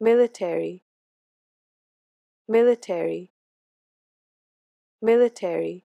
military military military